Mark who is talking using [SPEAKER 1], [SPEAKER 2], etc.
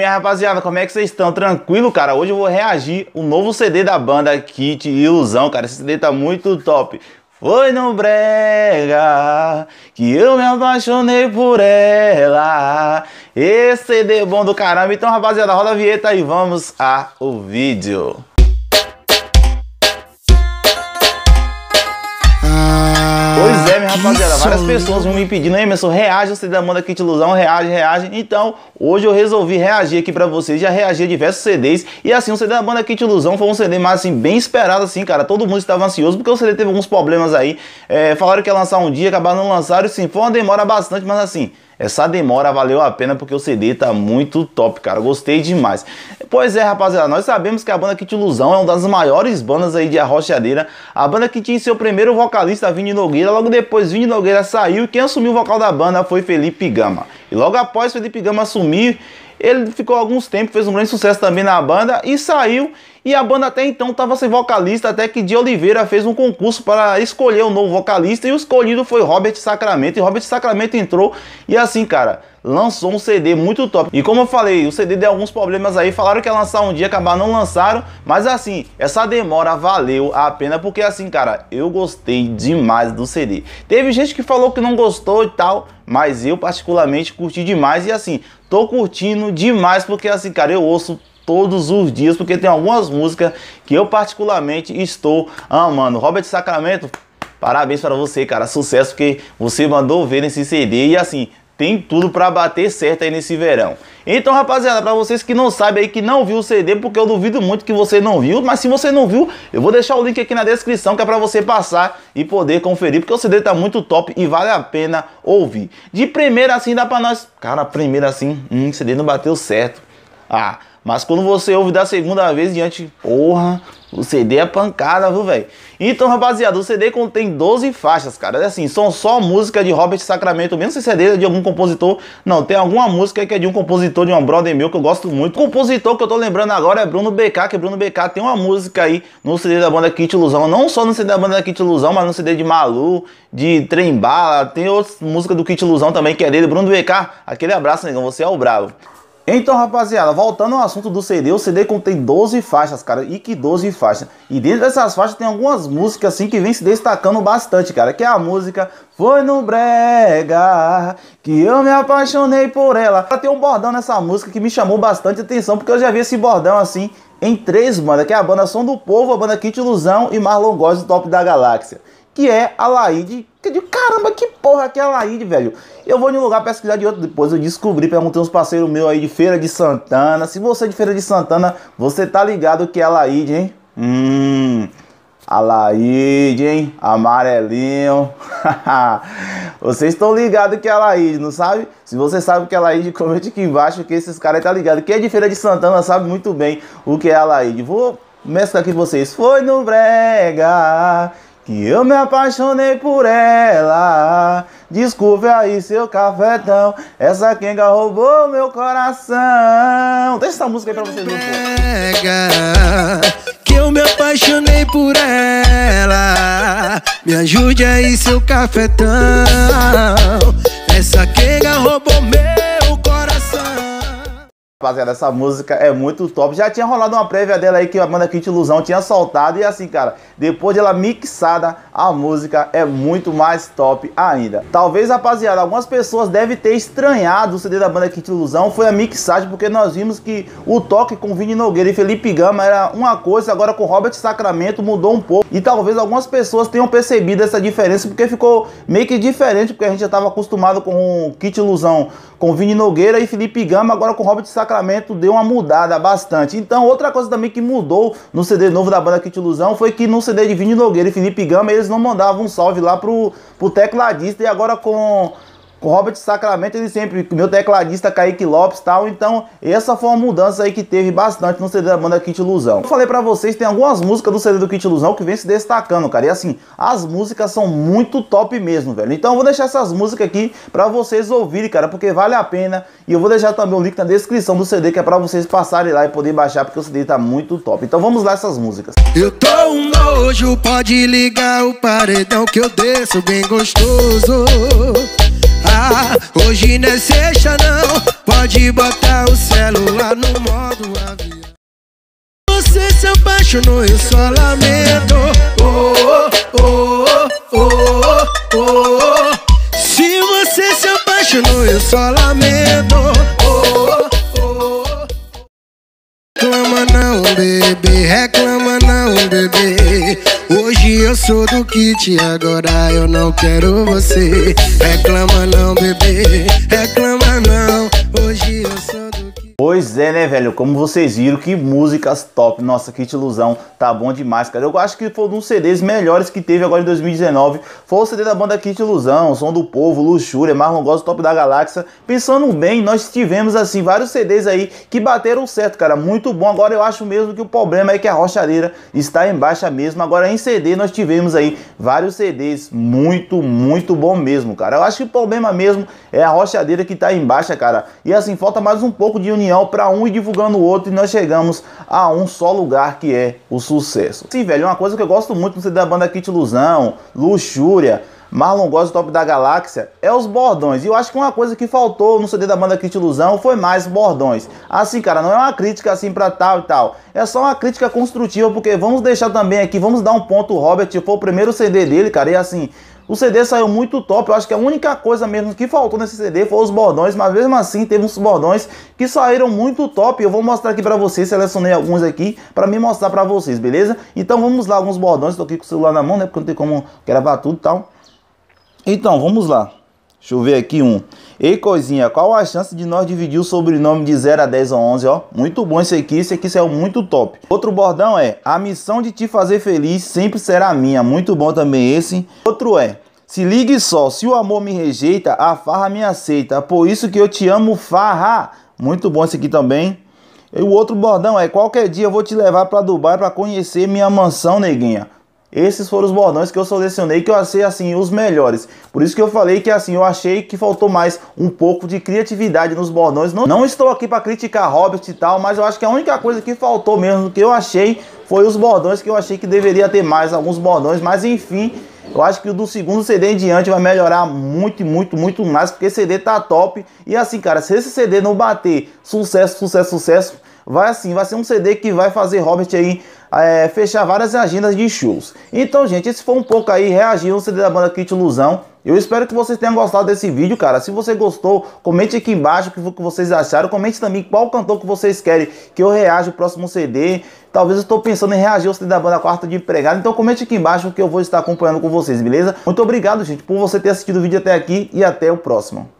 [SPEAKER 1] Minha rapaziada, como é que vocês estão? Tranquilo, cara? Hoje eu vou reagir o novo CD da banda Kit Ilusão, cara. Esse CD tá muito top. Foi no brega que eu me apaixonei por ela. Esse CD é bom do caramba. Então, rapaziada, roda a vinheta e vamos ao vídeo.
[SPEAKER 2] rapaziada? Várias pessoas
[SPEAKER 1] vão me pedindo, Emerson, reage você da banda Kit Ilusão, reage, reage. Então, hoje eu resolvi reagir aqui pra vocês, já reagi a diversos CDs. E assim, o CD da banda Kit Ilusão foi um CD mais assim, bem esperado assim, cara. Todo mundo estava ansioso, porque o CD teve alguns problemas aí. É, falaram que ia lançar um dia, acabaram não e Sim, foi uma demora bastante, mas assim... Essa demora valeu a pena porque o CD tá muito top, cara. Gostei demais. Pois é, rapaziada, nós sabemos que a banda Kit Ilusão é uma das maiores bandas aí de arrochadeira. A banda que tinha seu primeiro vocalista, Vini Nogueira. Logo depois, Vini Nogueira saiu e quem assumiu o vocal da banda foi Felipe Gama. E logo após Felipe Gama assumir, ele ficou alguns tempos, fez um grande sucesso também na banda e saiu. E a banda até então estava sem vocalista, até que de Oliveira fez um concurso para escolher o um novo vocalista e o escolhido foi Robert Sacramento. E Robert Sacramento entrou e assim, cara, lançou um CD muito top. E como eu falei, o CD deu alguns problemas aí, falaram que ia lançar um dia, acabar não lançaram, mas assim, essa demora valeu a pena, porque assim, cara, eu gostei demais do CD. Teve gente que falou que não gostou e tal, mas eu particularmente curti demais e assim, tô curtindo demais, porque assim, cara, eu ouço todos os dias, porque tem algumas músicas que eu particularmente estou amando. Robert Sacramento, Parabéns para você, cara. Sucesso que você mandou ver nesse CD. E assim, tem tudo para bater certo aí nesse verão. Então, rapaziada, para vocês que não sabem aí, que não viu o CD, porque eu duvido muito que você não viu, mas se você não viu, eu vou deixar o link aqui na descrição, que é para você passar e poder conferir, porque o CD tá muito top e vale a pena ouvir. De primeira assim dá para nós... Cara, primeira assim, hum, CD não bateu certo. Ah, mas quando você ouve da segunda vez diante, porra, o CD é pancada, viu, velho? Então, rapaziada, o CD contém 12 faixas, cara. É assim, são só música de Robert Sacramento, mesmo se CD é de algum compositor. Não, tem alguma música que é de um compositor, de um brother meu, que eu gosto muito. O compositor que eu tô lembrando agora é Bruno BK, que Bruno BK tem uma música aí no CD da banda Kit Ilusão. Não só no CD da banda Kit Ilusão, mas no CD de Malu, de Trembala. Tem outra música do Kit Ilusão também, que é dele. Bruno BK, aquele abraço, negão, você é o bravo. Então, rapaziada, voltando ao assunto do CD, o CD contém 12 faixas, cara, e que 12 faixas. E dentro dessas faixas tem algumas músicas, assim, que vem se destacando bastante, cara, que é a música Foi no Brega, que eu me apaixonei por ela. Ela tem um bordão nessa música que me chamou bastante atenção, porque eu já vi esse bordão, assim, em três bandas, que é a banda Som do Povo, a banda Kit Ilusão e Marlon Góes, do Top da Galáxia que é a Laide. Que de caramba, que porra que é a Laide, velho. Eu vou de um lugar pesquisar de outro. Depois eu descobri, perguntei uns parceiros meus aí de Feira de Santana. Se você é de Feira de Santana, você tá ligado que é a Laide, hein? Hum. A Laide, hein? Amarelinho. Vocês estão ligados que é a Laide, não sabe? Se você sabe que é a Laide, comente aqui embaixo que esses caras tá ligado. Quem é de Feira de Santana sabe muito bem o que é a Laide. Vou mesclar aqui com vocês. Foi no brega que eu me apaixonei por ela. Desculpe aí, seu cafetão. Essa quenga roubou meu coração. Deixa essa música aí pra vocês, Pega,
[SPEAKER 2] que eu me apaixonei por ela. Me ajude aí, seu cafetão. Essa quenga roubou meu Rapaziada,
[SPEAKER 1] essa música é muito top. Já tinha rolado uma prévia dela aí que a banda Kit Ilusão tinha soltado. E assim, cara, depois dela mixada, a música é muito mais top ainda. Talvez, rapaziada, algumas pessoas devem ter estranhado o CD da banda Kit Ilusão. Foi a mixagem, porque nós vimos que o toque com Vini Nogueira e Felipe Gama era uma coisa. Agora com Robert Sacramento mudou um pouco. E talvez algumas pessoas tenham percebido essa diferença, porque ficou meio que diferente. Porque a gente já estava acostumado com o Kit Ilusão com Vini Nogueira e Felipe Gama. Agora com Robert Sacramento Sacramento deu uma mudada bastante. Então, outra coisa também que mudou no CD novo da banda Kit Ilusão foi que no CD de Vini Nogueira e Felipe Gama eles não mandavam um salve lá pro, pro tecladista e agora com com Robert Sacramento, ele sempre, meu tecladista Kaique Lopes e tal. Então, essa foi uma mudança aí que teve bastante no CD da banda Kit Ilusão. Eu falei pra vocês, tem algumas músicas do CD do Kit Ilusão que vem se destacando, cara. E assim, as músicas são muito top mesmo, velho. Então, eu vou deixar essas músicas aqui pra vocês ouvirem, cara, porque vale a pena. E eu vou deixar também o link na descrição do CD, que é pra vocês passarem lá e poder baixar, porque o CD tá muito top. Então, vamos lá essas músicas.
[SPEAKER 2] Eu tô um nojo, pode ligar o paredão que eu desço bem gostoso. Ah, hoje não é sexta não Pode botar o celular no modo avião Você se apaixonou, eu só lamento oh, oh, oh, oh, oh. Se você se apaixonou, eu só lamento oh, oh, oh. Reclama não, bebê, reclama não, bebê que eu sou do kit, agora eu não quero você. Reclama não, bebê, reclama não. Hoje eu sou do Pois é,
[SPEAKER 1] né, velho? Como vocês viram, que músicas top. Nossa, Kit Ilusão tá bom demais, cara. Eu acho que foi um dos CDs melhores que teve agora em 2019. Foi o CD da banda Kit Ilusão, Som do Povo, Luxúria, Marlon gosto Top da Galáxia. Pensando bem, nós tivemos, assim, vários CDs aí que bateram certo, cara. Muito bom. Agora eu acho mesmo que o problema é que a rochadeira está em baixa mesmo. Agora em CD nós tivemos aí vários CDs muito, muito bom mesmo, cara. Eu acho que o problema mesmo é a rochadeira que tá em baixa, cara. E assim, falta mais um pouco de união opinião para um e divulgando o outro e nós chegamos a um só lugar que é o sucesso. Sim, velho, uma coisa que eu gosto muito no CD da banda Kit Ilusão, Luxúria, Marlon do Top da Galáxia, é os bordões. E eu acho que uma coisa que faltou no CD da banda Kit Ilusão foi mais bordões. Assim, cara, não é uma crítica assim pra tal e tal. É só uma crítica construtiva, porque vamos deixar também aqui, vamos dar um ponto, o Robert foi o primeiro CD dele, cara, e assim, o CD saiu muito top. Eu acho que a única coisa mesmo que faltou nesse CD foi os bordões, mas mesmo assim teve uns bordões que saíram muito top. Eu vou mostrar aqui para vocês, selecionei alguns aqui para me mostrar para vocês, beleza? Então vamos lá, alguns bordões. Estou aqui com o celular na mão, né? Porque não tem como gravar tudo e tal. Então, vamos lá. Deixa eu ver aqui um. Ei, coisinha, qual a chance de nós dividir o sobrenome de 0 a 10 ou 11, ó? Muito bom esse aqui, esse aqui saiu muito top. Outro bordão é, a missão de te fazer feliz sempre será minha. Muito bom também esse. Outro é, se ligue só, se o amor me rejeita, a farra me aceita. Por isso que eu te amo, farra. Muito bom esse aqui também. E o outro bordão é, qualquer dia eu vou te levar para Dubai para conhecer minha mansão, neguinha. Esses foram os bordões que eu selecionei que eu achei assim os melhores. Por isso que eu falei que assim eu achei que faltou mais um pouco de criatividade nos bordões. Não, não estou aqui para criticar Hobbit e tal, mas eu acho que a única coisa que faltou mesmo que eu achei foi os bordões que eu achei que deveria ter mais alguns bordões, mas enfim, eu acho que o do segundo CD em diante vai melhorar muito, muito, muito mais, porque CD tá top. E assim, cara, se esse CD não bater sucesso, sucesso, sucesso, vai assim, vai ser um CD que vai fazer Hobbit aí é, fechar várias agendas de shows. Então, gente, esse foi um pouco aí reagindo ao CD da banda Kit Ilusão. Eu espero que vocês tenham gostado desse vídeo, cara. Se você gostou, comente aqui embaixo o que vocês acharam. Comente também qual cantor que vocês querem que eu reaja o próximo CD. Talvez eu estou pensando em reagir ao CD da banda Quarta de Empregado. Então comente aqui embaixo que eu vou estar acompanhando com vocês, beleza? Muito obrigado, gente, por você ter assistido o vídeo até aqui e até o próximo.